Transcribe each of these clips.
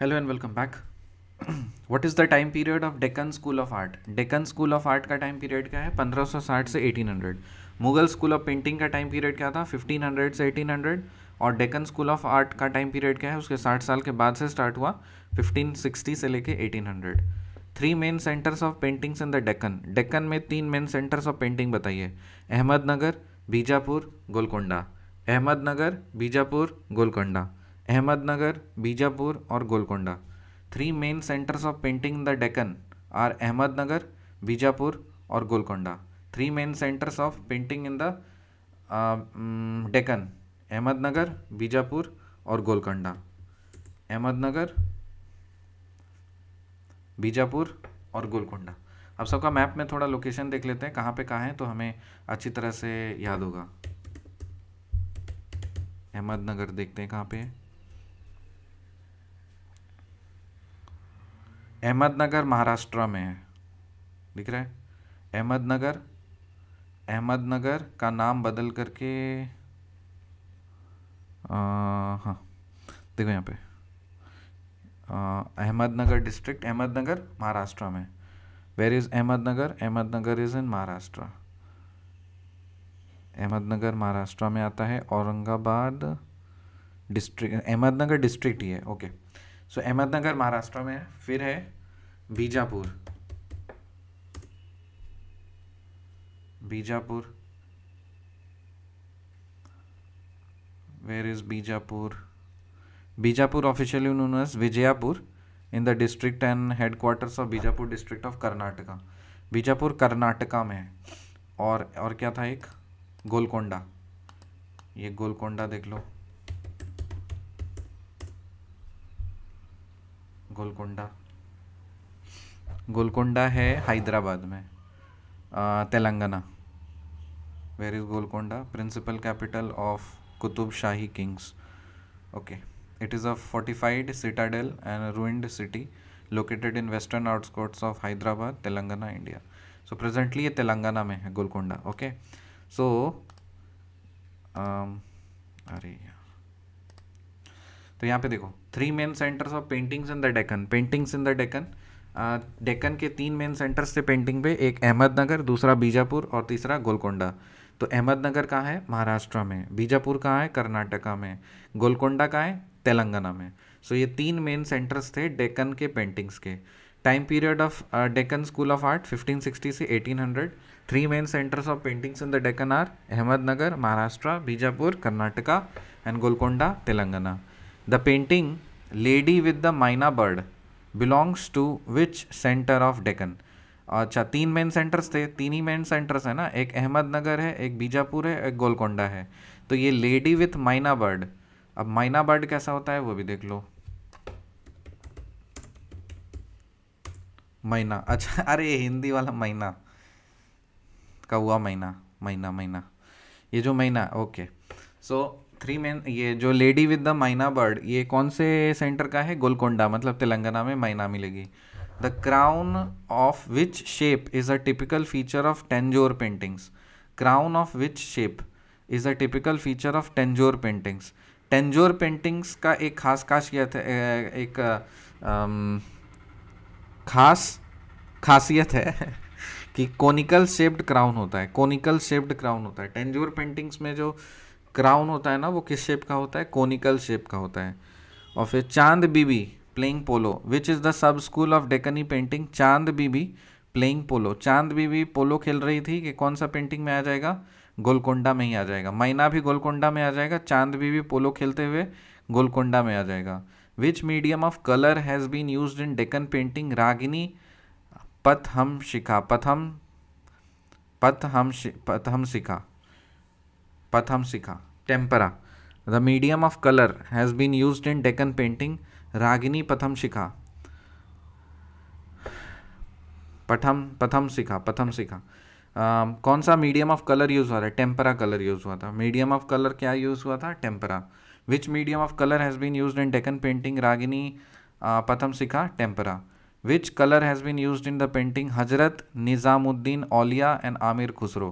Hello and welcome back what is the time period of Deccan school of art Deccan school of art का time period क्या है 1560 से 1800 Mughal school of painting का time period क्या था 1500 से 1800 और डेकन स्कूल ऑफ आर्ट का टाइम पीरियड क्या है उसके 60 साल के बाद से स्टार्ट हुआ 1560 से लेके 1800 three main centres of paintings in the Deccan Deccan में तीन मेन सेंटर्स ऑफ पेंटिंग बताइए अहमदनगर बीजापुर गोलकोंडा अहमदनगर बीजापुर गोलकोंडा अहमदनगर बीजापुर और Golconda three main centres of painting in the Deccan are Ahmednagar Bijapur और Golconda three main centres of painting in the Deccan Ahmednagar Bijapur और गोलकोंडा अहमदनगर बीजापुर और गोलकोंडा अब सबका मैप में थोड़ा लोकेशन देख लेते हैं कहाँ पे कहाँ हैं तो हमें अच्छी तरह से याद होगा अहमदनगर देखते हैं कहाँ पे है अहमदनगर महाराष्ट्र में है दिख रहा है अहमदनगर अहमदनगर का नाम बदल करके हाँ देखो यहाँ पे अहमदनगर डिस्ट्रिक्ट अहमदनगर महाराष्ट्र में where is Ahmednagar Ahmednagar is in Maharashtra Ahmednagar Maharashtra में आता है औरंगाबाद डिस्ट्रिक्ट अहमदनगर डिस्ट्रिक्ट ही है okay okay. So Ahmednagar Maharashtra में है फिर है Bijapur Bijapur where is Bijapur Bijapur officially known as Vijayapur in the district and head headquarters of Bijapur district of Karnataka Bijapur Karnataka में है और और क्या था एक गोलकोंडा ये गोलकोंडा देख लो गोलकोंडा गोलकोंडा है हैदराबाद में Telangana where is Golconda principal capital of Qutb Shahi kings okay it is a fortified citadel and ruined city located in western outskirts of Hyderabad Telangana India so presently ये तेलंगाना में है गोलकोंडा ओके सो अरे यार तो यहाँ पे देखो three main centres of paintings in the Deccan paintings in the Deccan Deccan के तीन मेन सेंटर्स थे पेंटिंग पे एक अहमदनगर दूसरा बीजापुर और तीसरा गोलकोंडा तो अहमदनगर कहाँ है महाराष्ट्र में बीजापुर कहाँ है कर्नाटका में गोलकोंडा कहाँ है तेलंगाना में सो so, ये तीन मेन सेंटर्स थे डेकन के पेंटिंग्स के time period of Deccan school of art 1560 से 1800 three main centres of paintings in the Deccan are Ahmednagar Maharashtra Bijapur Karnataka and Golconda Telangana the painting lady with the myna bird belongs to which centre of Deccan अच्छा तीन main centres थे तीन ही main centres है ना एक अहमदनगर है एक बीजापुर है एक गोलकोंडा है तो ये लेडी विथ माइना बर्ड अब माइना बर्ड कैसा होता है वो भी देख लो मैना अच्छा अरे हिंदी वाला मैना कौआ महीना महीना मैना ये जो महीना ओके सो थ्री मैन ये जो lady with the myna bird ये कौन से सेंटर का है गोलकोंडा मतलब तेलंगाना में माइना मिलेगी the crown of which shape is a typical feature of Tanjore paintings crown of which shape is a typical feature of Tanjore paintings Tanjore paintings का एक खास खासियत है एक खास खासियत है कि कोनिकल शेप्ड क्राउन होता है कोनिकल शेप्ड क्राउन होता है टेंजोर पेंटिंग्स में जो uh, क्राउन होता है ना वो किस शेप का होता है कोनिकल शेप का होता है और फिर Chand Bibi playing polo which is the sub school of Deccani painting Chand Bibi playing पोलो चांद बीबी पोलो खेल रही थी कि कौन सा पेंटिंग में आ जाएगा गोलकोंडा में ही आ जाएगा मैना भी गोलकोंडा में आ जाएगा चांद बीबी पोलो खेलते हुए गोलकोंडा में आ जाएगा which medium of colour has been use in Deccan painting Ragini हम शिखा पथम पथ हम पथ हम शिखा पथम Pathamsika, tempera. The medium of color has been used in Deccan painting पथम Pathamsika. पथम सिखा पथम Uh, कौन सा मीडियम ऑफ कलर यूज़ हुआ था टेम्परा कलर यूज़ हुआ था मीडियम ऑफ कलर क्या यूज़ हुआ था tempera which medium of colour has been use in Deccan painting Ragini Pathamsika tempera which colour has been use in the painting Hazrat Nizamuddin ओलिया and Amir Khusro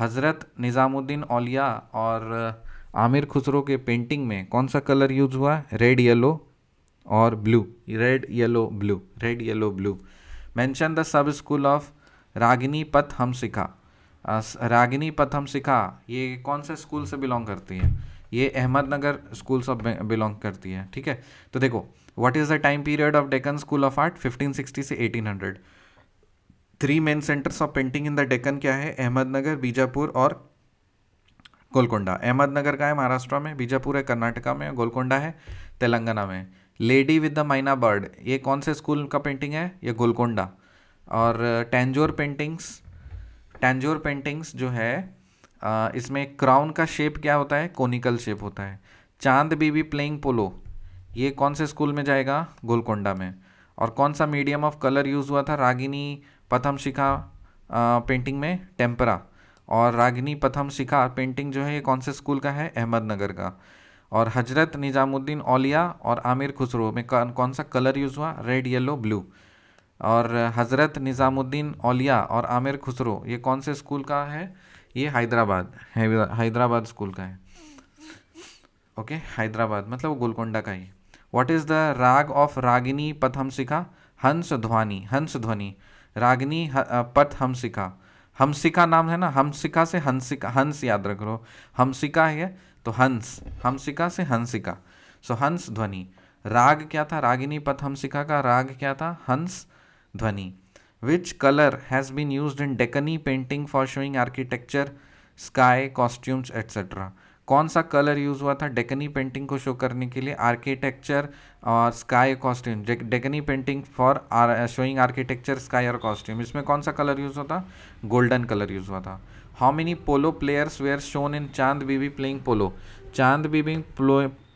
हज़रत निज़ामुद्दीन औलिया और आमिर खुसरो के पेंटिंग में कौन सा कलर यूज हुआ है रेड येलो और blue red yellow blue red yellow blue mention the sub school of Ragini हम सिखा रागिनी पथ हम सिखा ये कौन से स्कूल से बिलोंग करती है ये अहमदनगर स्कूल से बिलोंग करती है ठीक है तो देखो what is the time period of Deccan school of art 1560 से 1800 three main centres of painting in the Deccan क्या है अहमदनगर बीजापुर और गोलकोंडा अहमदनगर का है महाराष्ट्र में बीजापुर है कर्नाटका में गोलकोंडा है तेलंगाना में lady with the myna bird ये कौन से स्कूल का पेंटिंग है ये गोलकोंडा और टैंजोर पेंटिंग्स टैंजोर पेंटिंग्स जो है uh, इसमें क्राउन का शेप क्या होता है कोनिकल शेप होता है चांद बीबी प्लेइंग पोलो ये कौन से स्कूल में जाएगा गोलकोंडा में और कौन सा मीडियम ऑफ कलर यूज़ हुआ था रागिनी पथम शिखा पेंटिंग में टेम्परा और रागिनी पथम शिखा पेंटिंग जो है ये कौन से स्कूल का है अहमदनगर का और हजरत निज़ामुद्दीन ओलिया और आमिर खुसरो में कौन सा कलर यूज़ हुआ रेड येलो ब्लू और हज़रत निज़ामुद्दीन ओलिया और आमिर खुसरो ये कौन से स्कूल का है ये हैदराबाद हैदराबाद स्कूल का है ओके हैदराबाद मतलब गोलकोंडा का ही what is the raga of Ragini Pathamsika Hans Dhwani हंस ध्वनि रागिनी पथ हमसिका हमसिका नाम है ना हमसिका से हंसिका हंस याद रख लो हमसिका है तो हंस हमसिका से हंसिका सो हंस ध्वनि राग क्या था रागिनी पथ हमसिका का राग क्या था Hans Dhwani which colour has been use in Deccani painting for showing architecture sky costumes etcetera कौन सा कलर यूज़ हुआ था डेकनी पेंटिंग को शो करने के लिए आर्किटेक्चर और sky costume Deccani painting for showing architecture sky और कॉस्ट्यूम इसमें कौन सा कलर यूज़ हुआ था गोल्डन कलर यूज़ हुआ था how many polo players were shown in Chand Bibi playing पोलो चांद बीबी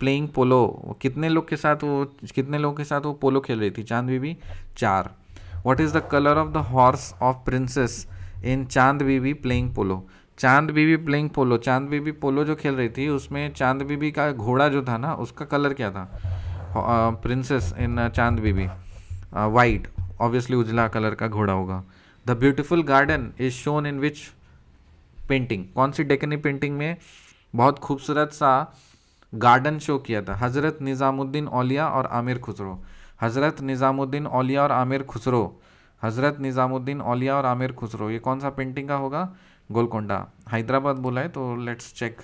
प्लेइंग पोलो कितने लोग के साथ वो कितने लोग के साथ वो पोलो खेल रही थी चांद बीबी चार what is the colour of the horse of princess in Chand Bibi playing पोलो चांद बीबी प्लेइंग पोलो चांद बीबी पोलो जो खेल रही थी उसमें चांद बीबी का घोड़ा जो था ना उसका कलर क्या था princess in Chand Bibi white obviously उजला कलर का घोड़ा होगा the beautiful garden is shown in which painting कौन सी डेकनी पेंटिंग में बहुत खूबसूरत सा गार्डन शो किया था हज़रत निज़ामुद्दीन ओलिया और आमिर खुसरो हज़रत निज़ामुद्दीन ओलिया और आमिर खुसरो हज़रत निज़ामुद्दीन ओलिया और आमिर खुसरो ये कौन सा पेंटिंग का होगा गोलकोंडा हैदराबाद बोला है तो लेट्स चेक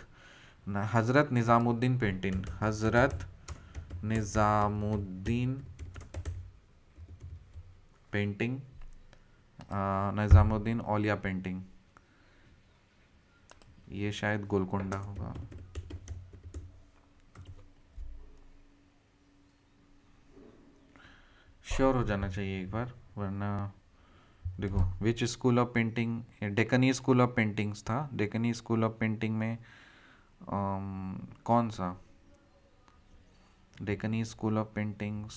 हज़रत निज़ामुद्दीन पेंटिंग हज़रत निज़ामुद्दीन पेंटिंग निज़ामुद्दीन ओलिया पेंटिंग ये शायद गोलकोंडा होगा श्योर हो जाना चाहिए एक बार वरना देखो which school of painting Deccani school of paintings था डेकनी स्कूल ऑफ पेंटिंग में um, कौन सा डेकनी स्कूल ऑफ पेंटिंग्स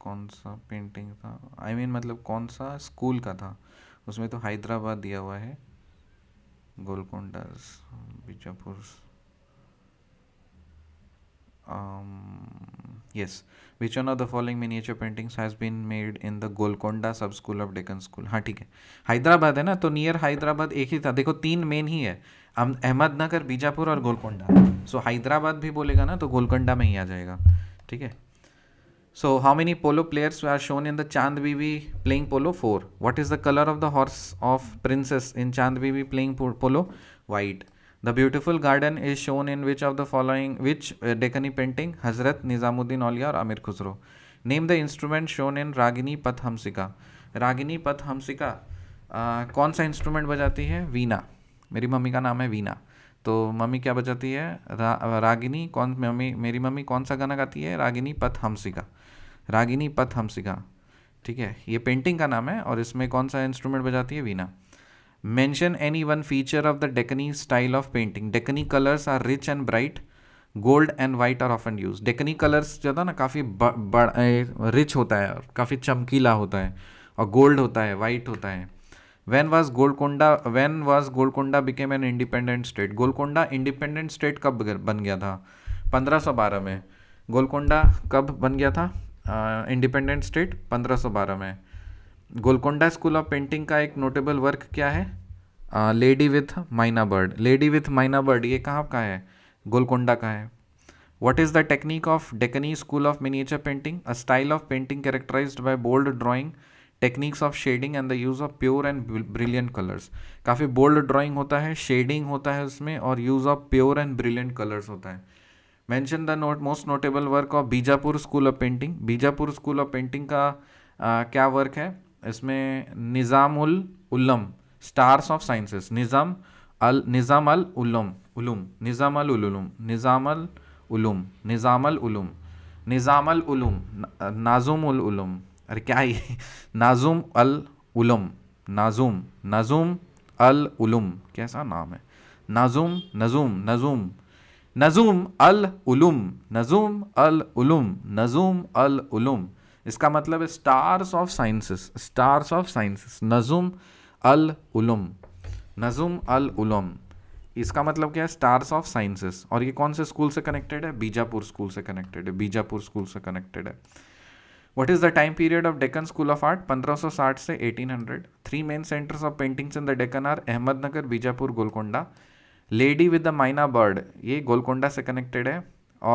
कौन सा पेंटिंग था आई I मीन mean, मतलब कौन सा स्कूल का था उसमें तो हैदराबाद दिया हुआ है गोलकोंडास Bijapur um, yes which one of the following miniature paintings has been made in the Golconda सब स्कूल ऑफ डेकन स्कूल हाँ ठीक है हैदराबाद है ना तो नियर हैदराबाद एक ही था देखो तीन मेन ही है अहमदनगर बीजापुर और गोलकोंडा सो so, हैदराबाद भी बोलेगा ना तो गोलकोंडा में ही आ जाएगा ठीक है so how many polo players are shown in the Chand Bibi playing polo four what is the colour of the horse of princess in Chand Bibi playing polo white the beautiful garden is shown in which of the following which Deccani painting Hazrat Nizamuddin Auliya और Amir Khusro name the instrument shown in Ragini Pathamsika Ragini Pathamsika कौन सा instrument बजाती है वीना मेरी mummy का नाम है वीना तो मम्मी क्या बजाती है रा, रागिनी कौन मम्मी मेरी मम्मी कौन सा गाना गाती है रागिनी पथ हमसिका रागिनी पथ हमसिका ठीक है ये पेंटिंग का नाम है और इसमें कौन सा इंस्ट्रूमेंट बजाती है veena mention any one feature of the Deccani style of painting Deccani colours are rich and bright gold and white are ऑफ एंड यूज डेकनी कलर्स जो था ना काफ़ी रिच होता है और काफ़ी चमकीला होता है और गोल्ड होता है वाइट होता है when was Golconda when was Golconda became an independent state Golconda independent state कब बन गया था पंद्रह सौ बारह में गोलकोंडा कब बन गया था इंडिपेंडेंट स्टेट पंद्रह सौ बारह में गोलकोंडा स्कूल ऑफ पेंटिंग का एक नोटेबल वर्क क्या है lady with myna bird lady with myna bird ये कहाँ का है गोलकोंडा का है what is the technique of Deccani school of miniature painting a style of painting characterise by bold drawing techniques of shading and the use of pure and brilliant colours काफ़ी bold drawing होता है shading होता है उसमें और use of pure and brilliant colours होता है mention the note most notable work of Bijapur school of painting Bijapur school of painting का क्या वर्क है इसमें Nizamul Ulam stars of sciences Nizam al Nizam al Ulam Ulum Nizam al Ulum Nizam al Ulum Nizam al Ulum Nizam al Ulum Najum ul Ulum अरे क्या है नाजुम अल उलम नाजुम नाजुम अल उलूम कैसा नाम है नाजुम नजूम नजूम नजूम अल उलूम नजूम अल उलूम नजूम अल उलूम इसका मतलब है stars of sciences stars of sciences Nujum al Ulam Nujum al Ulam इसका मतलब क्या है स्टार्स ऑफ साइंसेस और ये कौन से स्कूल से कनेक्टेड है बीजापुर स्कूल से कनेक्टेड है बीजापुर स्कूल से कनेक्टेड है what is the time period of Deccan school of art 1560 से 1800 three main centres of paintings in the Deccan are Ahmednagar Bijapur Golconda lady with the myna bird ये गोलकोंडा से कनेक्टेड है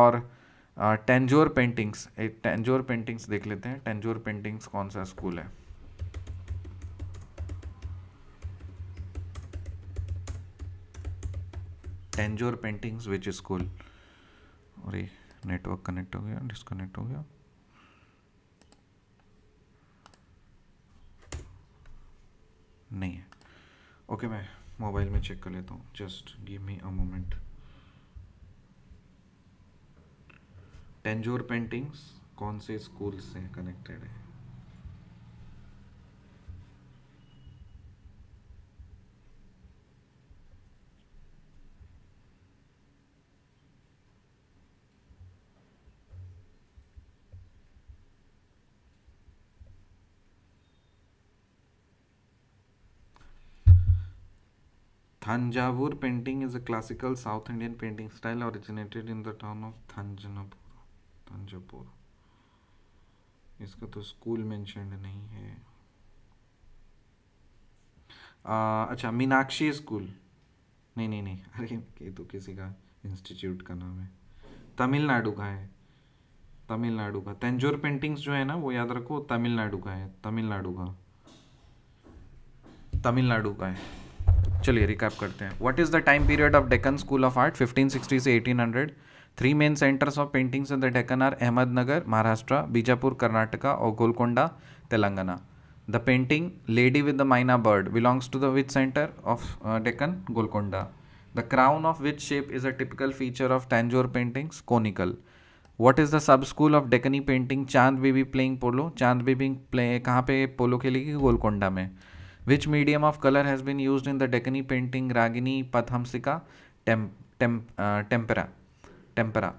और टेंजोर पेंटिंग्स एक टेंजोर पेंटिंग्स देख लेते हैं टेंजोर पेंटिंग्स कौन सा स्कूल है टेंजोर पेंटिंग्स विच स्कूल और ये नेटवर्क कनेक्ट हो गया डिस्कनेक्ट हो गया नहीं है ओके okay, मैं मोबाइल में चेक कर लेता हूँ just give me a moment Tanjore paintings कौन से स्कूल से कनेक्टेड है Thanjavur painting is a classical South Indian painting style originated in the town of Thanjavur. तंजपुर इसका तो स्कूल मेंशनड नहीं है आ, अच्छा मीनाक्षी स्कूल नहीं नहीं नहीं अरे ये तो किसी का इंस्टीट्यूट का नाम है तमिलनाडु का है तमिलनाडु का तेंजोर पेंटिंग्स जो है ना वो याद रखो तमिलनाडु का है तमिलनाडु का तमिलनाडु का है चलिए रिकैप करते हैं what is the time period of Deccan school of art 1560 से 1800 three main centres of paintings in the Deccan are Ahmednagar Maharashtra Bijapur Karnataka और Golconda Telangana the painting lady with the myna bird belongs to the which centre of Deccan Golconda the crown of which shape is a typical feature of Tanjore paintings conical what is the sub school of Deccani painting Chand Bibi playing पोलो चांद बीबी play कहाँ पे पोलो खेलेगी गोलकोंडा में which medium of colour has been use in the Deccani painting Ragini Pathamsika tempera tempera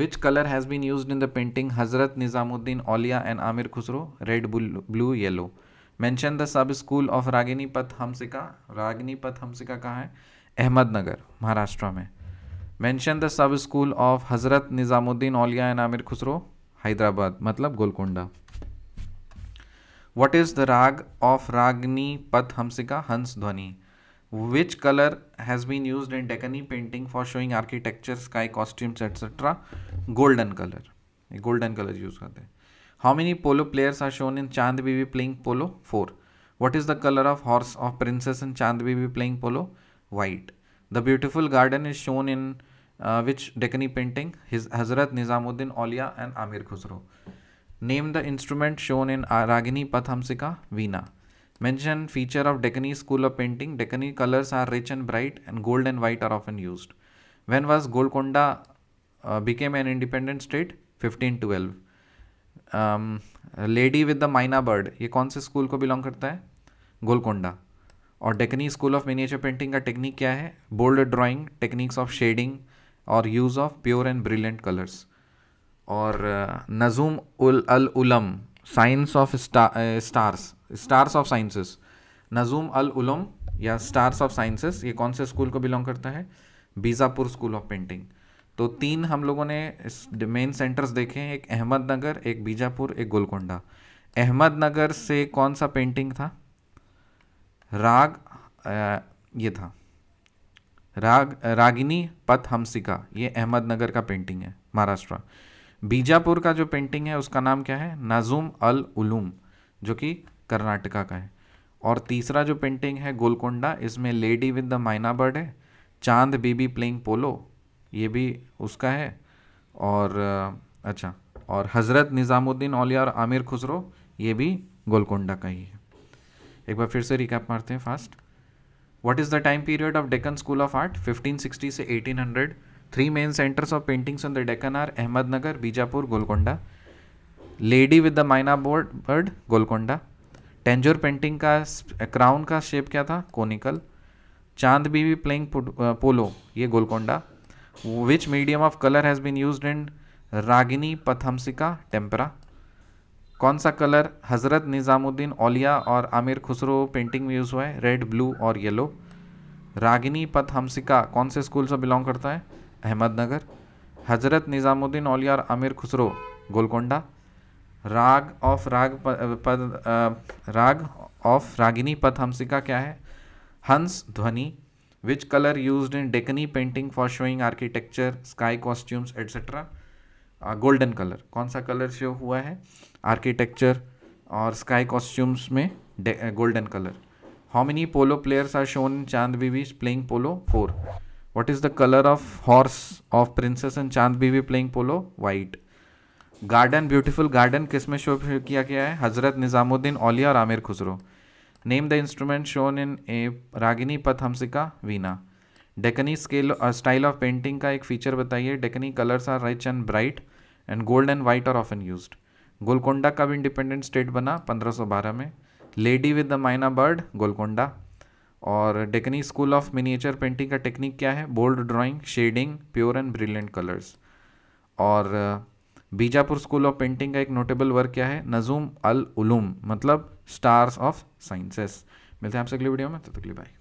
which color has been used in the painting hazrat nizamuddin aulia and amir khusro red blue, blue yellow the sub school of Ragini Pathamsika Ragini पथ हमसिका कहाँ है अहमदनगर महाराष्ट्र में mention the sub school of Hazrat Nizamuddin Auliya and Amir Khusro Hyderabad मतलब Golconda what is the raga of Ragini Pathamsika हंस ध्वनि which color has been used in Deccani painting for showing architecture, sky, costumes, etc. Golden color. Golden color use करते हैं. How many polo players are shown in Chand Bibi playing polo? Four. What is the color of horse of princess in Chand Bibi playing polo? White. The beautiful garden is shown in uh, which Deccani painting? His Hazrat Nizamuddin Aulia and Amir Khusro. Name the instrument shown in Ragini Pathamsika, Veena. Mention feature of Deccani school of painting. Deccani colors are rich and bright, and gold and white are often used. When was Golconda uh, became an independent state? 1512. Um, lady with the myna bird ये कौन से school को belong करता है गोलकोंडा और technique school of miniature painting का technique क्या है bold drawing techniques of shading और use of pure and brilliant colours और Nujum ul al Ulam science of stars stars of sciences Nujum al Ulam या स्टार्स ऑफ साइंसेस ये कौन से स्कूल को बिलोंग करता है बीजापुर स्कूल ऑफ पेंटिंग तो तीन हम लोगों ने मेन सेंटर्स देखे हैं एक अहमदनगर एक बीजापुर एक गोलकोंडा अहमदनगर से कौन सा पेंटिंग था राग आ, ये था राग रागिनी पथ हमसिका ये अहमदनगर का पेंटिंग है महाराष्ट्र बीजापुर का जो पेंटिंग है उसका नाम क्या है नाजूम अल उलूम जो कि कर्नाटका का है और तीसरा जो पेंटिंग है गोलकोंडा इसमें lady with the myna bird है चांद बीबी प्लेइंग पोलो ये भी उसका है और अच्छा और हज़रत निज़ामुद्दीन औलिया और आमिर खुसरो ये भी गोलकोंडा का ही है एक बार फिर से रिकैप मारते हैं fast what is the time period of Deccan school of art 1560 से 1800 three main centres of paintings on the Deccan are Ahmednagar Bijapur Golconda lady with the myna board bird Golconda Tanjore painting का क्राउन का शेप क्या था conical Chand Bibi playing polo ये Golconda which medium of colour has been use in Ragini Pathamsika tempera कौन सा colour Hazrat Nizamuddin Auliya और Amir Khusro painting में use हुआ है रेड ब्लू और येलो रागिनी पथ हमसिका कौन से स्कूल से बिलोंग करता है अहमदनगर हज़रत निज़ामुद्दीन ओलिया और आमिर खुसरो गोलकोंडा राग ऑफ राग पद, राग ऑफ रागिनी पद हमसिका क्या है Hans Dhwani which colour use in Deccani painting for showing architecture sky costumes etcetera golden colour कौन सा कलर शो हुआ है आर्किटेक्चर और स्काई कॉस्ट्यूम्स में golden colour how many polo players are shown in Chand Bibi playing polo four what is the colour of horse of princess and Chand Bibi playing polo white garden beautiful garden किस में show किया गया है हज़रत निज़ामुद्दीन ओलिया और Amir Khusro name the instrument shown in a Ragini Pathamsika veena Deccani scale style of painting का एक feature बताइए Deccani colours are rich and bright and gold and white are often use Golconda का भी इंडिपेंडेंट स्टेट बना पंद्रह में lady with the myna bird Golconda और Deccani school of miniature painting का टेक्निक क्या है bold drawing shading pure and brilliant colours और बीजापुर स्कूल ऑफ पेंटिंग का एक नोटेबल वर्क क्या है नजूम अल उलूम मतलब स्टार्स ऑफ साइंसेस मिलते हैं आपसे अगले वीडियो में तो तकलीफ बाय